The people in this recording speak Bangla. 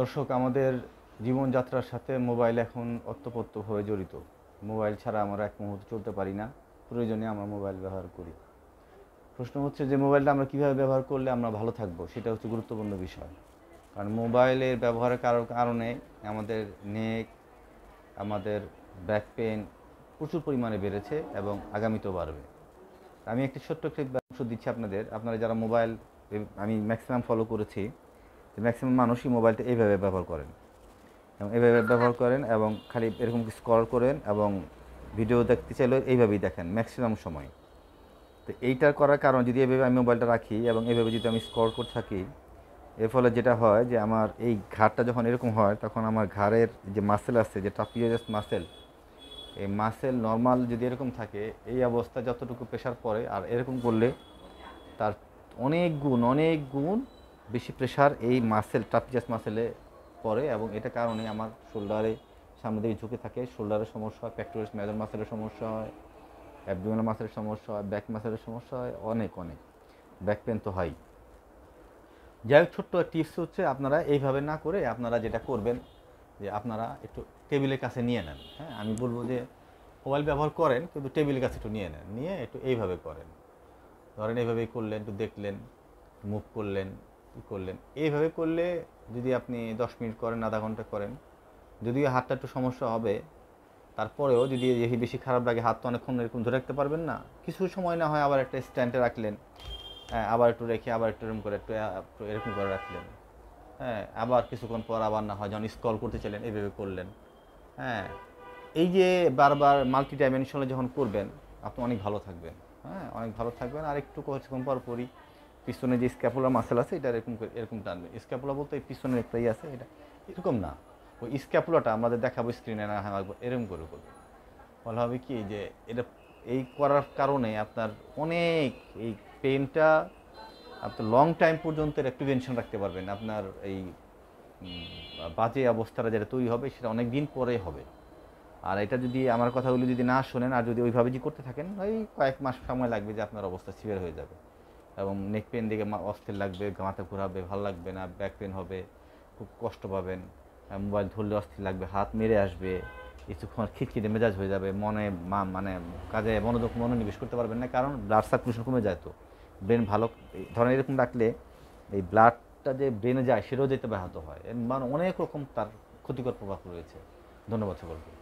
দর্শক আমাদের জীবনযাত্রার সাথে মোবাইল এখন হয়ে জড়িত মোবাইল ছাড়া আমরা এক মুহূর্ত চলতে পারি না প্রয়োজনে আমরা মোবাইল ব্যবহার করি প্রশ্ন হচ্ছে যে মোবাইলটা আমরা কীভাবে ব্যবহার করলে আমরা ভালো থাকব সেটা হচ্ছে গুরুত্বপূর্ণ বিষয় কারণ মোবাইলের ব্যবহারের কারোর কারণে আমাদের নেক আমাদের ব্যাক পেন প্রচুর পরিমাণে বেড়েছে এবং আগামীতেও বাড়বে আমি একটি ছোট্ট একটি অংশ দিচ্ছি আপনাদের আপনারা যারা মোবাইল আমি ম্যাক্সিমাম ফলো করেছি ম্যাক্সিমাম মানুষই মোবাইলটা এইভাবে ব্যবহার করেন এবং এইভাবে ব্যবহার করেন এবং খালি এরকম স্ক্রল করেন এবং ভিডিও দেখতে চাইলেও এইভাবেই দেখেন ম্যাক্সিমাম সময় তো এইটা করার কারণ যদি এভাবে আমি মোবাইলটা রাখি এবং এভাবে যদি আমি স্কল করে থাকি এর ফলে যেটা হয় যে আমার এই ঘাড়টা যখন এরকম হয় তখন আমার ঘাড়ের যে মাসেল আছে যে ট্রাপিজাস মাসেল এই মাসেল নর্মাল যদি এরকম থাকে এই অবস্থা যতটুকু প্রেশার পড়ে আর এরকম করলে তার অনেক গুণ অনেক গুণ বেশি প্রেশার এই মাসেল ট্রাপিজাস মাসেলে পড়ে এবং এটা কারণে আমার শোল্ডারে সামনে দিকে ঝুঁকে থাকে শোল্ডারের সমস্যা হয় প্যাক্টোরিস মেজর মাসেলের সমস্যা হয় অ্যাবডোমিনাল মাসেলের সমস্যা হয় ব্যাক মাসেলের সমস্যা হয় অনেক অনেক ব্যাক পেন তো হয় যাই হোক ছোট্ট টিপস হচ্ছে আপনারা এইভাবে না করে আপনারা যেটা করবেন যে আপনারা একটু টেবিলের কাছে নিয়ে নেন হ্যাঁ আমি বলবো যে মোবাইল ব্যবহার করেন কিন্তু টেবিলের কাছে একটু নিয়ে নেন নিয়ে একটু এইভাবে করেন ধরেন এইভাবেই করলেন একটু দেখলেন মুভ করলেন করলেন এইভাবে করলে যদি আপনি দশ মিনিট করেন আধা ঘন্টা করেন যদিও হাতটা একটু সমস্যা হবে তারপরেও যদি বেশি খারাপ লাগে হাত তো অনেকক্ষণ এরকম ধরে রাখতে পারবেন না কিছু সময় না হয় আবার একটা স্ট্যান্ডে রাখলেন হ্যাঁ আবার একটু রেখে আবার একটু এরকম করে একটু এরকম করে রাখলেন হ্যাঁ আবার কিছুক্ষণ পর আবার না হয় যখন স্কল করতে চাইলেন এইভাবে করলেন হ্যাঁ এই যে বারবার মাল্টি ডাইমেনশনে যখন করবেন আপনি অনেক ভালো থাকবেন হ্যাঁ অনেক ভালো থাকবেন আর একটু কিছুক্ষণ পর পরই পিছনে যে স্ক্যাপুলার মাসেল আছে এটা এরকম এরকম টানবে স্ক্যাপুলা বলতে এই পিছনের একটাই ইয়ে আছে এটা এরকম না ওই স্ক্যাপুলাটা আমাদের দেখাবো স্ক্রিনে না হ্যাঁ এরকম করে করবে ফলে হবে কি যে এটা এই করার কারণে আপনার অনেক এই পেনটা আপনার লং টাইম পর্যন্ত এটা প্রিভেনশন রাখতে পারবেন আপনার এই বাজে অবস্থাটা যেটা তৈরি হবে সেটা অনেক দিন পরে হবে আর এটা যদি আমার কথাগুলো যদি না শোনেন আর যদি ওইভাবে যদি করতে থাকেন ওই কয়েক মাস সময় লাগবে যে আপনার অবস্থা সিভিয়ার হয়ে যাবে এবং নেক পেন দিকে অস্থির লাগবে মাথা ঘুরাবে ভালো লাগবে না ব্যাক পেন হবে খুব কষ্ট পাবেন মোবাইল ধরলে অস্থির লাগবে হাত মেরে আসবে কিছুক্ষণ খিটখিটে মেজাজ হয়ে যাবে মনে মানে কাজে মনোযোগ মনোনিবেশ করতে পারবেন না কারণ ব্লাড সার্কুলেশন কমে যায় তো ব্রেন ভালো ধরেন এরকম রাখলে এই ব্লাডটা যে ব্রেনে যায় সেটাও যেতে ব্যাহত হয় মানে অনেক রকম তার ক্ষতিকর প্রভাব রয়েছে ধন্যবাদ সকলকে